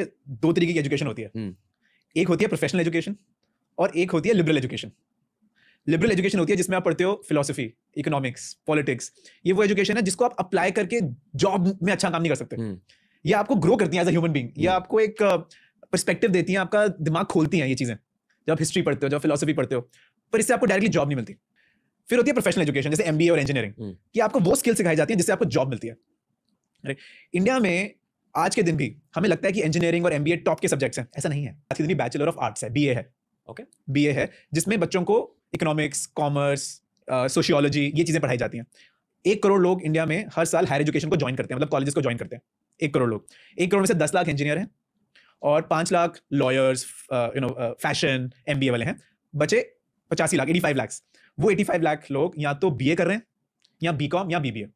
दो तरीके की एजुकेशन होती है हम्म। एक होती है प्रोफेशनल एजुकेशन और एक होती है लिबरल एजुकेशन लिबरल एजुकेशन होती है जिसमें आप पढ़ते हो फिलोसफी इकोनॉमिक्स पॉलिटिक्स ये वो एजुकेशन है जिसको आप अप्लाई करके जॉब में अच्छा काम नहीं कर सकते ये आपको ग्रो करती है एज अ ह्यूमन बींग या आपको हम्म। एक परस्पेक्टिव देती है आपका दिमाग खोलती है ये चीज़ें जब आप हिस्ट्री पढ़ते हो जब फिलोसफी पढ़ते हो पर इससे आपको डायरेक्टली जॉब नहीं मिलती फिर होती है प्रोफेशनल एजुकेशन जैसे एमबीए और इंजीनियरिंग हम्म। कि आपको वो स्किल सिखाई जाती है जिससे आपको जॉब मिलती है इंडिया में आज के दिन भी हमें लगता है कि इंजीनियरिंग और एमबीए टॉप के सब्जेक्ट्स हैं ऐसा नहीं है आज के दिन भी बैचलर ऑफ आर्ट्स है बीए है ओके okay. बीए है जिसमें बच्चों को इकोनॉमिक्स कॉमर्स सोशियोलॉजी ये चीज़ें पढ़ाई जाती हैं एक करोड़ लोग इंडिया में हर साल हायर एजुकेशन को ज्वाइन करते हैं मतलब कॉलेजेस को ज्वाइन करते हैं एक करोड़ लोग एक करोड़ में से दस लाख इंजीनियर हैं और पाँच lakh lawyers you know fashion एम वाले हैं बचे पचासी लाख एटी फाइव लैक्स वो एटी फाइव लाख लोग या तो बी कर रहे हैं या बी कॉम या बी